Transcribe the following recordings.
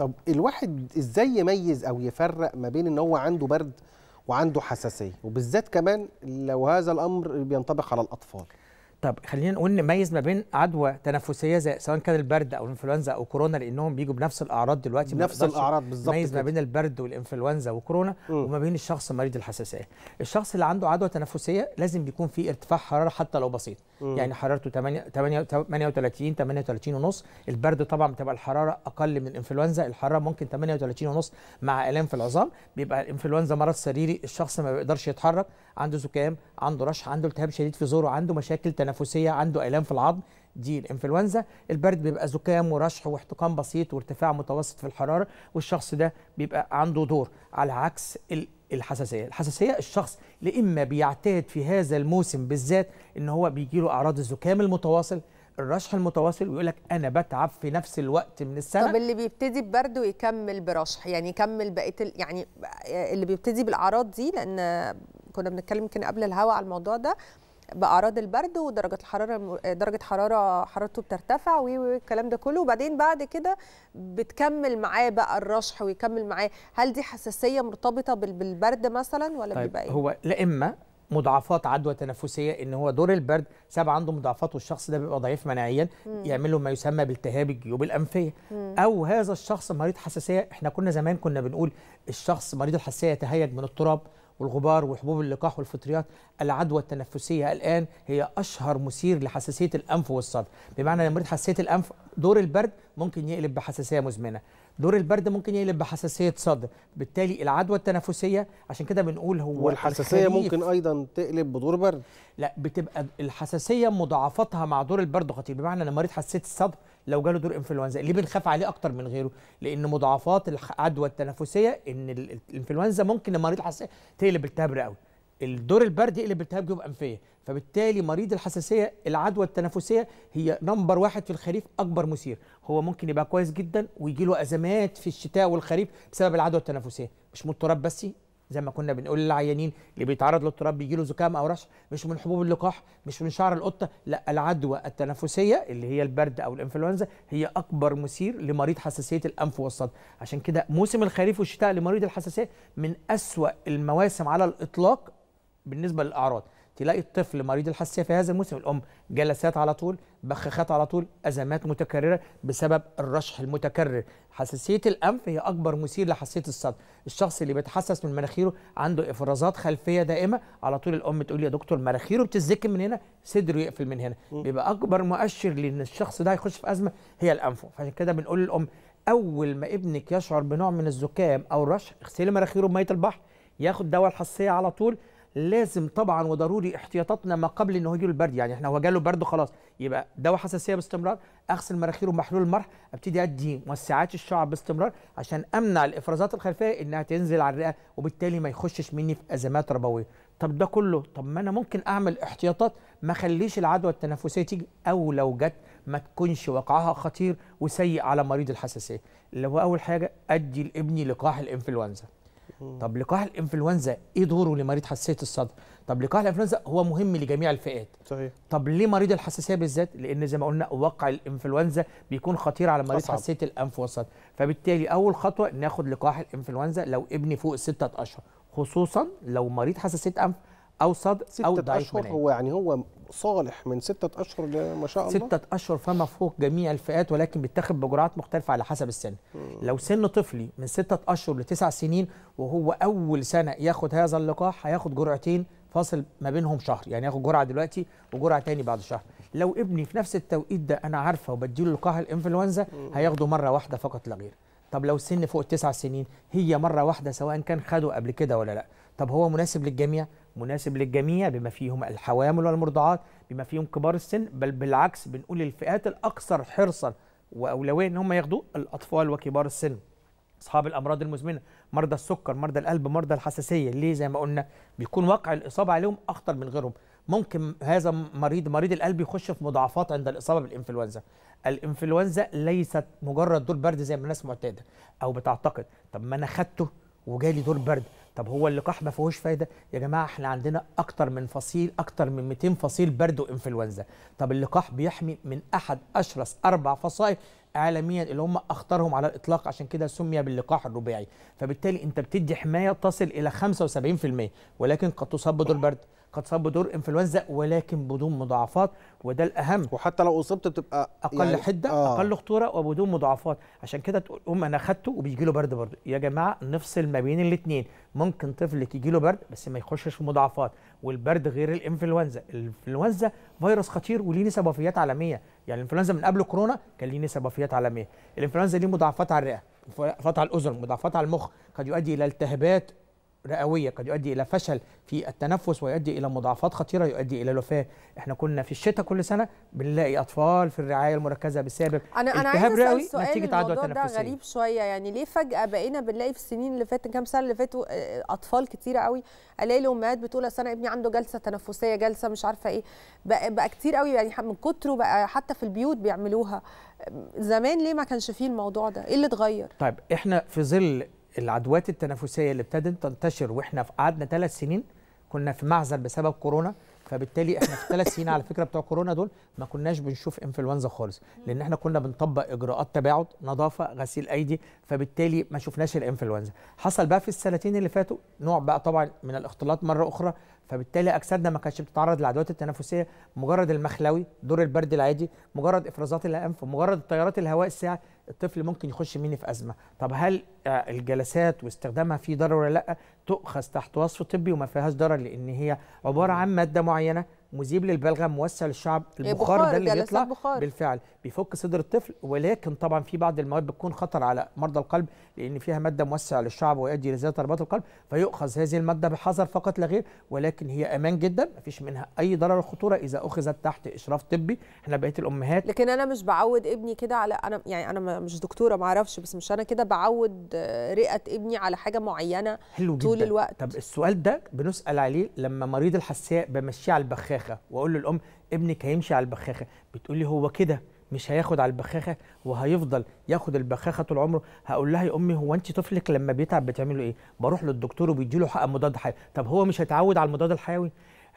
طب الواحد ازاي يميز او يفرق ما بين ان هو عنده برد وعنده حساسيه وبالذات كمان لو هذا الامر بينطبق على الاطفال طب خلينا نقول نميز ما بين عدوى تنفسيه زي سواء كان البرد او الانفلونزا او كورونا لانهم بيجوا بنفس الاعراض دلوقتي نفس الاعراض بالظبط نميز ما بين البرد والانفلونزا وكورونا م. وما بين الشخص مريض الحساسيه الشخص اللي عنده عدوى تنفسيه لازم بيكون في ارتفاع حراره حتى لو بسيط م. يعني حرارته 8 38 38 ونص البرد طبعا بتبقى الحراره اقل من الانفلونزا الحراره ممكن 38 ونص مع الام في العظام بيبقى الانفلونزا مرض سريري الشخص ما بيقدرش يتحرك عنده زكام عنده رشح عنده التهاب شديد في زوره عنده مشاكل تنفسيه تنفسيه عنده الام في العظم دي الانفلونزا البرد بيبقى زكام ورشح واحتقان بسيط وارتفاع متوسط في الحراره والشخص ده بيبقى عنده دور على عكس الحساسيه الحساسيه الشخص لاما بيعتاد في هذا الموسم بالذات ان هو بيجي له اعراض الزكام المتواصل الرشح المتواصل ويقول لك انا بتعب في نفس الوقت من السنه طب اللي بيبتدي ببرد ويكمل برشح يعني يكمل بقيه يعني اللي بيبتدي بالاعراض دي لان كنا بنتكلم يمكن قبل الهوا على الموضوع ده باعراض البرد ودرجه الحراره درجه حراره حرارته بترتفع والكلام ده كله وبعدين بعد كده بتكمل معاه بقى الرشح ويكمل معاه هل دي حساسيه مرتبطه بالبرد مثلا ولا طيب بيبقى ايه هو لا اما مضاعفات عدوى تنفسيه ان هو دور البرد ساب عنده مضاعفات والشخص ده بيبقى ضعيف مناعيا يعمل له ما يسمى بالتهاب الجيوب الانفيه مم. او هذا الشخص مريض حساسيه احنا كنا زمان كنا بنقول الشخص مريض الحساسيه يتهيج من التراب والغبار وحبوب اللقاح والفطريات العدوى التنفسيه الان هي اشهر مثير لحساسيه الانف والصدر بمعنى لما مريض حساسيه الانف دور البرد ممكن يقلب بحساسيه مزمنه دور البرد ممكن يقلب بحساسيه صدر بالتالي العدوى التنفسيه عشان كده بنقول هو والحساسيه ممكن ايضا تقلب بدور برد لا بتبقى الحساسيه مضاعفاتها مع دور البرد خطير بمعنى لما مريض حساسيه الصدر لو جاله دور انفلونزا ليه بنخاف عليه اكتر من غيره لان مضاعفات العدوى التنفسيه ان الانفلونزا ممكن المريض حساسيه تقلب التهاب رئوي الدور البرد يقلب التهاب جيوب انفيه فبالتالي مريض الحساسيه العدوى التنفسيه هي نمبر واحد في الخريف اكبر مثير هو ممكن يبقى كويس جدا ويجي له ازمات في الشتاء والخريف بسبب العدوى التنفسيه مش مضطراب بس زي ما كنا بنقول للعيانين اللي بيتعرض للاضطراب بيجي له زكام او رش مش من حبوب اللقاح مش من شعر القطه لا العدوى التنفسيه اللي هي البرد او الانفلونزا هي اكبر مثير لمريض حساسيه الانف والصدر عشان كده موسم الخريف والشتاء لمريض الحساسيه من اسوا المواسم على الاطلاق بالنسبه للاعراض تلاقي الطفل مريض الحساسيه في هذا الموسم الام جلسات على طول بخاخات على طول ازمات متكرره بسبب الرشح المتكرر حساسيه الانف هي اكبر مثير لحساسيه الصدر الشخص اللي بيتحسس من مناخيره عنده افرازات خلفيه دائمه على طول الام تقول يا دكتور مناخيره بتزك من هنا صدره يقفل من هنا م. بيبقى اكبر مؤشر لان الشخص ده هيخش في ازمه هي الانف فعشان كده بنقول للام اول ما ابنك يشعر بنوع من الزكام او رشح اغسلي مناخيره بميه البحر ياخد دواء الحساسيه على طول لازم طبعا وضروري احتياطاتنا ما قبل ان هو البرد يعني احنا هو جاله برد خلاص يبقى دواء حساسيه باستمرار اغسل مراخيره بمحلول المرح ابتدي ادي موسعات الشعب باستمرار عشان امنع الافرازات الخلفيه انها تنزل على الرئه وبالتالي ما يخشش مني في ازمات ربويه طب ده كله طب ما انا ممكن اعمل احتياطات ما اخليش العدوى التنفسيه تيجي او لو جت ما تكونش وقعها خطير وسيء على مريض الحساسيه اللي هو اول حاجه ادي لابني لقاح الانفلونزا طب لقاح الانفلونزا ايه دوره لمريض حساسيه الصدر طب لقاح الانفلونزا هو مهم لجميع الفئات صحيح طب ليه مريض الحساسيه بالذات لان زي ما قلنا وقع الانفلونزا بيكون خطير على مريض أصعب. حساسيه الانف والصدر فبالتالي اول خطوه ناخد لقاح الانفلونزا لو ابني فوق ستة اشهر خصوصا لو مريض حساسيه انف او صدر او ضعيف اشهر هو يعني هو صالح من ستة أشهر ما شاء الله ستة أشهر فما فوق جميع الفئات ولكن بيتاخد بجرعات مختلفة على حسب السن م. لو سن طفلي من ستة أشهر لتسع سنين وهو أول سنة ياخد هذا اللقاح هياخد جرعتين فاصل ما بينهم شهر يعني ياخد جرعة دلوقتي وجرعة تاني بعد شهر لو ابني في نفس التوقيت ده أنا عارفة وبديله لقاح الإنفلونزا هياخده مرة واحدة فقط لا غير طب لو سن فوق التسع سنين هي مرة واحدة سواء كان خده قبل كده ولا لا طب هو مناسب للجميع مناسب للجميع بما فيهم الحوامل والمرضعات بما فيهم كبار السن بل بالعكس بنقول الفئات الاكثر حرصا واولويه ان هم ياخدوا الاطفال وكبار السن اصحاب الامراض المزمنه مرضى السكر مرضى القلب مرضى الحساسيه ليه زي ما قلنا بيكون واقع الاصابه عليهم اخطر من غيرهم ممكن هذا مريض مريض القلب يخش في مضاعفات عند الاصابه بالانفلونزا الانفلونزا ليست مجرد دور برد زي ما الناس معتاده او بتعتقد طب ما انا خدته وجالي دور برد طب هو اللقاح ما فيهوش فايده يا جماعه احنا عندنا اكتر من فصيل اكتر من 200 فصيل برد وانفلونزا طب اللقاح بيحمي من احد اشرس اربع فصائل عالميا اللي هم اخطرهم على الاطلاق عشان كده سمي باللقاح الرباعي فبالتالي انت بتدي حمايه تصل الى 75% ولكن قد تصاب بدور برد قد تصاب بدور انفلونزا ولكن بدون مضاعفات وده الاهم وحتى لو اصبت بتبقى اقل يعني حده آه. اقل خطوره وبدون مضاعفات عشان كده تقول ام انا اخدته وبيجي له برد برضه يا جماعه نفصل ما بين الاثنين ممكن طفلك يجي له برد بس ما يخشش في مضاعفات والبرد غير الانفلونزا الانفلونزا فيروس خطير وليه نسب وفيات عالميه يعني الانفلونزا من قبل كورونا كان ليه نسب وفيات عالميه الانفلونزا ليه مضاعفات على الرئه مضاعفات على الاذن مضاعفات على المخ قد يؤدي الى التهابات رئوية قد يؤدي إلى فشل في التنفس ويؤدي إلى مضاعفات خطيرة يؤدي إلى الوفاة احنا كنا في الشتاء كل سنة بنلاقي أطفال في الرعاية المركزة بسبب أنا أنا التهاب رئوي نتيجة عدوى التنفسي ده غريب شوية يعني ليه فجأة بقينا بنلاقي في السنين اللي فاتت كام سنة اللي فاتوا آه، آه، أطفال كتيرة قوي ألاقي الأمهات بتقول أصل أنا ابني عنده جلسة تنفسية جلسة مش عارفة إيه بقى, بقى كتير قوي يعني من كتره بقى حتى في البيوت بيعملوها زمان ليه ما كانش فيه الموضوع ده؟ إيه اللي اتغير؟ طيب احنا في ظل العدوات التنافسيه اللي ابتدت تنتشر واحنا قعدنا ثلاث سنين كنا في معزل بسبب كورونا فبالتالي احنا في الثلاث سنين على فكره بتوع كورونا دول ما كناش بنشوف انفلونزا خالص لان احنا كنا بنطبق اجراءات تباعد نظافه غسيل ايدي فبالتالي ما شفناش الانفلونزا حصل بقى في السنتين اللي فاتوا نوع بقى طبعا من الاختلاط مره اخرى فبالتالي اجسادنا ما كانتش بتتعرض للعدوات التنفسيه مجرد المخلوي دور البرد العادي مجرد افرازات الانف مجرد التيارات الهواء الساعه الطفل ممكن يخش مني في ازمه طب هل آه، الجلسات واستخدامها في ضرر ولا لا تؤخذ تحت وصف طبي وما فيهاش ضرر لان هي عباره عن ماده معينه مذيب للبلغم موسع للشعب إيه، البخار ده اللي بيطلع بخار. بالفعل بيفك صدر الطفل ولكن طبعا في بعض المواد بتكون خطر على مرضى القلب لان فيها ماده موسعه للشعب ويؤدي لزياده ضربات القلب فيؤخذ هذه الماده بحذر فقط لا غير ولكن هي امان جدا ما فيش منها اي ضرر خطوره اذا اخذت تحت اشراف طبي احنا بقيه الامهات لكن انا مش بعود ابني كده على انا يعني انا مش دكتوره ما اعرفش بس مش انا كده بعود آه، رئه ابني على حاجه معينه حلو طول جداً. الوقت طب السؤال ده بنسال عليه لما مريض الحساسيه بمشيه على البخاخ البخاخه واقول للام ابنك هيمشي على البخاخه بتقول لي هو كده مش هياخد على البخاخه وهيفضل ياخد البخاخه طول عمره هقول لها يا امي هو انت طفلك لما بيتعب بتعمله ايه بروح للدكتور وبيدي له حق مضاد حيوي طب هو مش هيتعود على المضاد الحيوي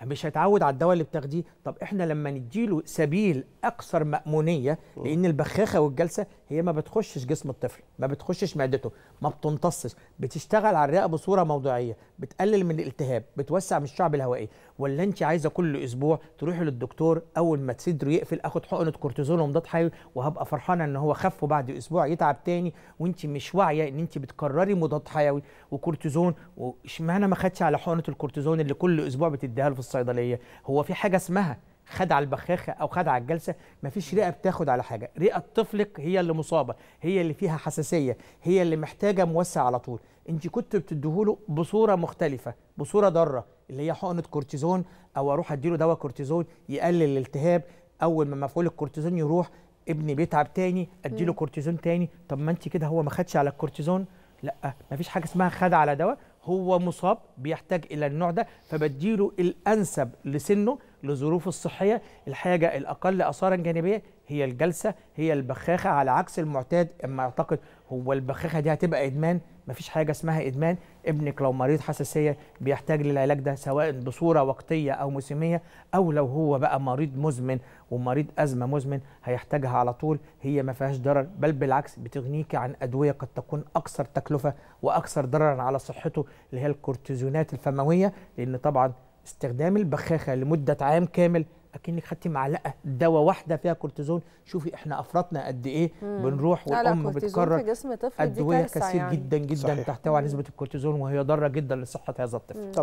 مش هيتعود على الدواء اللي بتاخديه طب احنا لما نديله سبيل اكثر مامونيه لان البخاخه والجلسه هي ما بتخشش جسم الطفل ما بتخشش معدته ما بتمتصش بتشتغل على الرئه بصوره موضوعيه بتقلل من الالتهاب بتوسع من الشعب الهوائي ولا انت عايزه كل اسبوع تروحي للدكتور اول ما صدره يقفل اخد حقنه كورتيزون ومضاد حيوي وهبقى فرحانه ان هو خف وبعد اسبوع يتعب تاني وانت مش واعيه ان انت بتكرري مضاد حيوي وكورتيزون واشمعنى ما خدش على حقنه الكورتيزون اللي كل اسبوع بتديها له في الصيدليه هو في حاجه اسمها خد على البخاخه او خد على الجلسه مفيش رئه بتاخد على حاجه رئه طفلك هي اللي مصابه هي اللي فيها حساسيه هي اللي محتاجه موسع على طول انت كنت بتديهوله بصوره مختلفه بصوره ضاره اللي هي حقنه كورتيزون او اروح اديله دواء كورتيزون يقلل الالتهاب اول ما مفعول الكورتيزون يروح ابني بيتعب تاني اديله كورتيزون تاني طب ما انت كده هو ما خدش على الكورتيزون لا مفيش حاجه اسمها خد على دواء هو مصاب بيحتاج الى النوع ده فبديله الانسب لسنه لظروف الصحية الحاجة الأقل أثارا جانبية هي الجلسة هي البخاخة على عكس المعتاد أما أعتقد هو البخاخة دي هتبقى إدمان مفيش حاجة اسمها إدمان ابنك لو مريض حساسية بيحتاج للعلاج ده سواء بصورة وقتية أو موسمية أو لو هو بقى مريض مزمن ومريض أزمة مزمن هيحتاجها على طول هي ما فيهاش ضرر بل بالعكس بتغنيك عن أدوية قد تكون أكثر تكلفة وأكثر ضررا على صحته اللي هي الكورتيزونات الفموية لأن طبعا استخدام البخاخه لمده عام كامل اكنك خدتي معلقه دواء واحده فيها كورتيزون شوفي احنا افرطنا قد ايه مم. بنروح والام بتكرر في جسم طفل ادويه كثير يعني. جدا جدا صحيح. تحتوي على نسبه الكورتيزون وهي ضاره جدا لصحه هذا الطفل